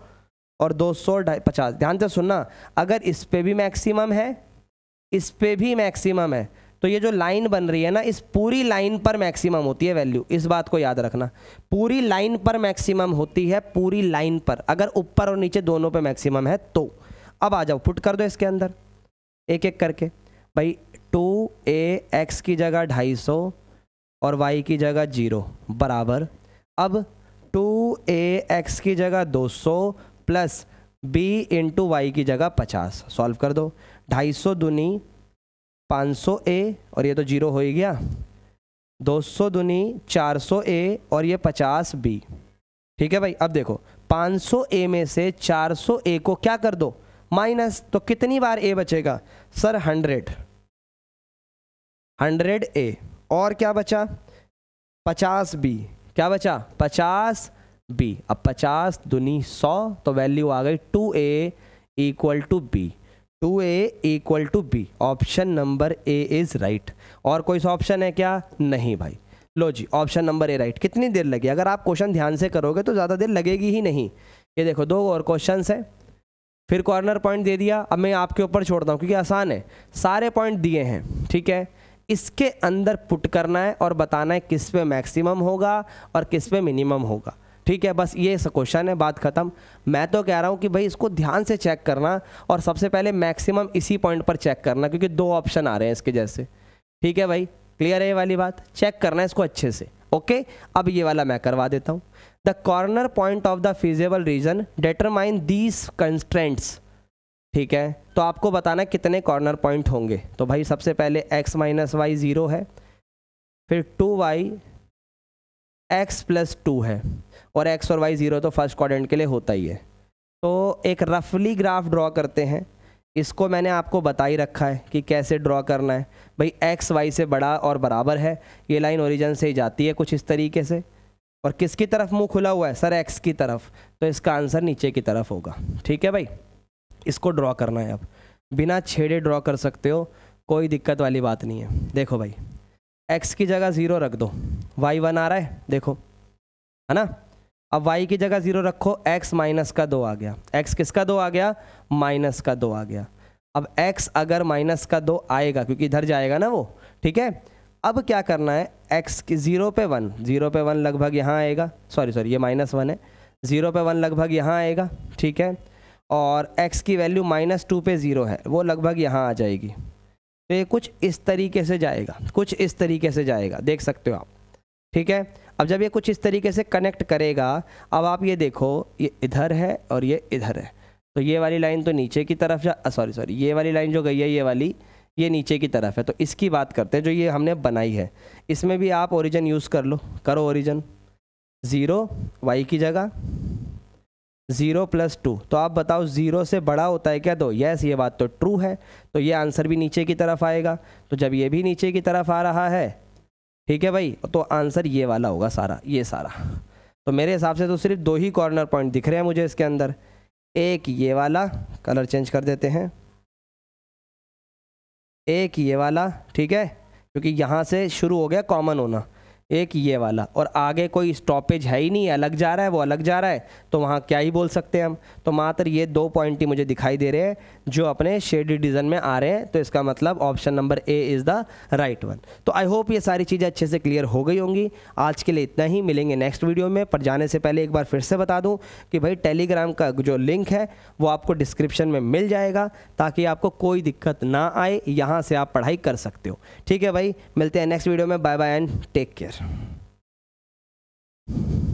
और दो सौ ढाई पचास ध्यान से सुनना अगर इस पर भी मैक्सिमम है इस पर भी मैक्सिमम है तो ये जो लाइन बन रही है ना इस पूरी लाइन पर मैक्सिमम होती है वैल्यू इस बात को याद रखना पूरी लाइन पर मैक्सिमम होती है पूरी लाइन पर अगर ऊपर और नीचे दोनों पे मैक्सिमम है तो अब आ जाओ पुट कर दो इसके अंदर एक एक करके भाई टू ए एक्स की जगह ढाई सौ और वाई की जगह जीरो बराबर अब टू ए एक्स की जगह दो सौ प्लस बी इंटू वाई की जगह पचास सॉल्व कर दो ढाई सौ दुनी 500 ए और ये तो जीरो हो ही गया 200 दुनी चार ए और ये 50 बी ठीक है भाई अब देखो 500 ए में से 400 ए को क्या कर दो माइनस तो कितनी बार ए बचेगा सर 100 100 ए और क्या बचा 50 बी क्या बचा 50 बी अब 50 दुनी 100 तो वैल्यू आ गई 2 a equal to b two a equal to b option number a is right और कोई सा ऑप्शन है क्या नहीं भाई लो जी ऑप्शन नंबर ए राइट कितनी देर लगी अगर आप क्वेश्चन ध्यान से करोगे तो ज़्यादा देर लगेगी ही नहीं ये देखो दो और क्वेश्चन है फिर कॉर्नर पॉइंट दे दिया अब मैं आपके ऊपर छोड़ता हूँ क्योंकि आसान है सारे पॉइंट दिए हैं ठीक है इसके अंदर पुट करना है और बताना है किस पे मैक्सिमम होगा और किस पे मिनिमम होगा ठीक है बस ये क्वेश्चन है बात ख़त्म मैं तो कह रहा हूँ कि भाई इसको ध्यान से चेक करना और सबसे पहले मैक्सिमम इसी पॉइंट पर चेक करना क्योंकि दो ऑप्शन आ रहे हैं इसके जैसे ठीक है भाई क्लियर है ये वाली बात चेक करना है इसको अच्छे से ओके अब ये वाला मैं करवा देता हूँ the corner point of the feasible region determine these constraints ठीक है तो आपको बताना कितने कॉर्नर पॉइंट होंगे तो भाई सबसे पहले x माइनस वाई ज़ीरो है फिर two y x plus two है और एक्स और वाई ज़ीरो तो फर्स्ट क्वाड्रेंट के लिए होता ही है तो एक रफली ग्राफ ड्रॉ करते हैं इसको मैंने आपको बता ही रखा है कि कैसे ड्रॉ करना है भाई एक्स वाई से बड़ा और बराबर है ये लाइन ओरिजिन से ही जाती है कुछ इस तरीके से और किसकी तरफ मुंह खुला हुआ है सर एक्स की तरफ तो इसका आंसर नीचे की तरफ होगा ठीक है भाई इसको ड्रॉ करना है अब बिना छेड़े ड्रॉ कर सकते हो कोई दिक्कत वाली बात नहीं है देखो भाई एक्स की जगह ज़ीरो रख दो वाई वन आ रहा है देखो है ना अब y की जगह जीरो रखो x माइनस का दो आ गया x किसका दो आ गया माइनस का दो आ गया अब x अगर माइनस का दो आएगा क्योंकि इधर जाएगा ना वो ठीक है अब क्या करना है x की ज़ीरो पे वन ज़ीरो पे वन लगभग यहाँ आएगा सॉरी सॉरी ये माइनस वन है ज़ीरो पे वन लगभग यहाँ आएगा ठीक है और x की वैल्यू माइनस टू पे ज़ीरो है वो लगभग यहाँ आ जाएगी तो ये कुछ इस तरीके से जाएगा कुछ इस तरीके से जाएगा देख सकते हो आप ठीक है अब जब ये कुछ इस तरीके से कनेक्ट करेगा अब आप ये देखो ये इधर है और ये इधर है तो ये वाली लाइन तो नीचे की तरफ जा सॉरी सॉरी ये वाली लाइन जो गई है ये वाली ये नीचे की तरफ है तो इसकी बात करते हैं जो ये हमने बनाई है इसमें भी आप ओरिजन यूज़ कर लो करो ओरिजन ज़ीरो वाई की जगह ज़ीरो प्लस टू तो आप बताओ ज़ीरो से बड़ा होता है क्या दो तो यस ये बात तो ट्रू है तो ये आंसर भी नीचे की तरफ आएगा तो जब ये भी नीचे की तरफ आ रहा है ठीक है भाई तो आंसर ये वाला होगा सारा ये सारा तो मेरे हिसाब से तो सिर्फ दो ही कॉर्नर पॉइंट दिख रहे हैं मुझे इसके अंदर एक ये वाला कलर चेंज कर देते हैं एक ये वाला ठीक है क्योंकि यहाँ से शुरू हो गया कॉमन होना एक ये वाला और आगे कोई स्टॉपेज है ही नहीं अलग जा रहा है वो अलग जा रहा है तो वहाँ क्या ही बोल सकते हैं हम तो मात्र ये दो पॉइंट ही मुझे दिखाई दे रहे हैं जो अपने शेडी डिजन में आ रहे हैं तो इसका मतलब option number a is the right one तो आई होप ये सारी चीज़ें अच्छे से क्लियर हो गई होंगी आज के लिए इतना ही मिलेंगे नेक्स्ट वीडियो में पर जाने से पहले एक बार फिर से बता दूँ कि भाई टेलीग्राम का जो लिंक है वो आपको डिस्क्रिप्शन में मिल जाएगा ताकि आपको कोई दिक्कत ना आए यहाँ से आप पढ़ाई कर सकते हो ठीक है भाई मिलते हैं नेक्स्ट वीडियो में bye bye and take care では